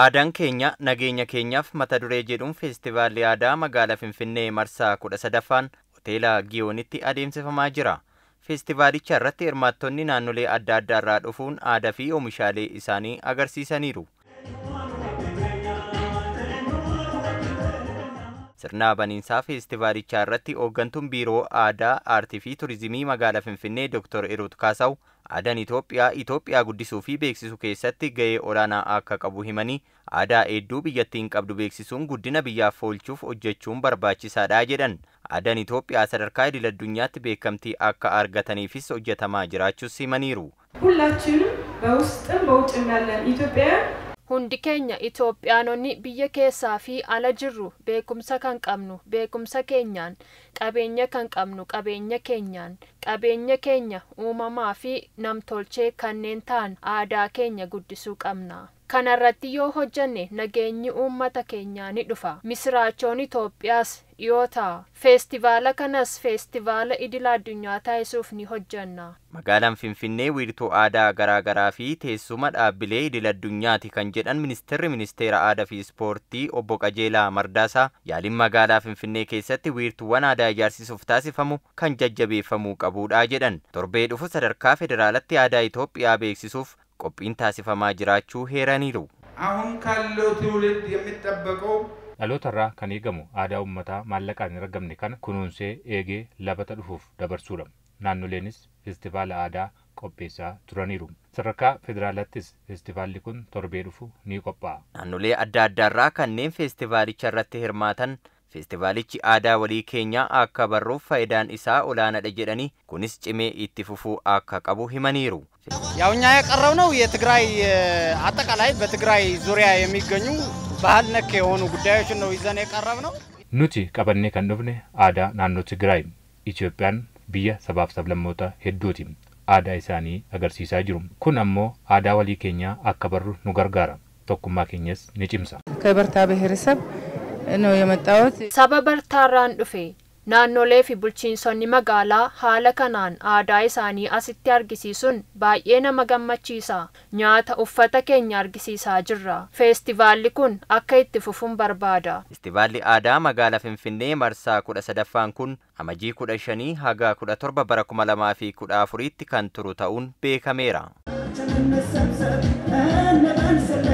Aadaan keenya nageenya keenyaaf mata duree jedhuun feestivaalli aadaa magaalaa Finfinnee marsaa kudha sadaffaan hoteela Giyoonitti adeemsifamaa jira. Feestivaalicha irratti hirmaattonni naannolee adda addaa irraa dhufuun aadaa fi oomishaalee isaanii agarsiisaniiru. Sirna baniinsaa feestivaalicha irratti hooggantuun biiroo aadaa aartii fi turizimii magaalaa Finfinnee Dr. Hiruut Kaasawu aadaan Itoophiyaa Itoophiyaa guddisuu fi beeksisuu keessatti ga'ee olaanaa akka qabu himanii aadaa hedduu biyyattiin qabdu beeksisuun guddina biyyaaf oolchuuf hojjechuun barbaachisaadha jedhan aadaan Itoophiyaa sadarkaa idil addunyaatti beekamtii akka argataniifis hojjetamaa jiraachuus himaniiru. ሁላችንም በውስጥም በውጭም ያለን ኢትዮጵያውያን hundi keenya itoophiyaanonni biyya keessaa fi ala jirru beekumsa kan qabnu beekumsa keenyaan qabeenya kan qabnu qabeenya keenyaan qabeenya keenya uumamaa fi namtolchee kanneen ta'an aadaa keenya guddisuu qabna irratti yoo hojjanne nageenyi uummata keenyaa ni dhufa misiraachoon itoophiyaas dhiyoo ta'a feestivaala kanas feestivaala idil addunyaa taasisuuf ni hojjanna. magaalaan finfinnee wiirtuu aadaa garaagaraa fi teessuma dhaabbilee idil addunyaati kan jedhan ministirri ministeera aadaa fi ispoortii obbo qajeelaa mardaasaa yaaliin magaalaa finfinnee keessatti wiirtuuwwan aadaa ijaarsisuuf taasifamu kan jajjabeeffamuu qabuudha jedhan torbee dhufu sadarkaa federaalatti aadaa itoophiyaa beeksisuuf qophiin taasifamaa jiraachuu heeraniiru. Ahun kalloo tuulitti kan eegamu aadaa uummataa maallaqaan in argamne kana kunuunsee eegee labata dhufuuf dabarsuudha naannoleenis feestivaala aadaa qopheessaa turaniiru sadarkaa federaalattis feestivaalli kun torbee dhufu ni qophaa'a. naannolee adda addaa irraa kanneen feestivaalicha irratti hirmaatan feestivaalichi aadaa walii keenyaa akka barruuf faayidaan isaa olaanaadha jedhanii kunis cimee itti fufuu akka qabu himaniiru. ያው እኛ የቀረው ነው የትግራይ አጠቃላይ በትግራይ ዙሪያ የሚገኙ ባህል ነክ የሆኑ ጉዳዮችን ነው ይዘን የቀረብ ነው። ኑቲ ቀበኔ ከንዱፍኔ አዳ ናኖ ትግራይ ኢትዮጵያን ብየ ሰባብሰብ ሰብ ለሞተ ሄዱቲ አዳ ኢሳኒ አገርሲሳ ጅሩ ኩን አሞ አዳ ወሊ ኬኛ አከበሩ ኑ ገርጋራ ቶኩማ ኬኘስ ንጭምሳ ከበርታ ብሔረሰብ ነው የመጣወት ሰበበርታራን ዱፌ naannolee fi bulchiinsonni magaalaa haala kanaan aadaa isaanii asitti argisiisuun baay'ee nama gammachiisa nyaata uffata keenya argisiisaa jirra feestivaalli kun akka itti fufuun barbaada. feestivaalli aadaa magaalaa finfinnee marsaa kudha sadaffaan kun amajii kudha shanii haga kudha torba bara kuma lamaa fi kudha afuriitti kan turu ta'uun beekameera.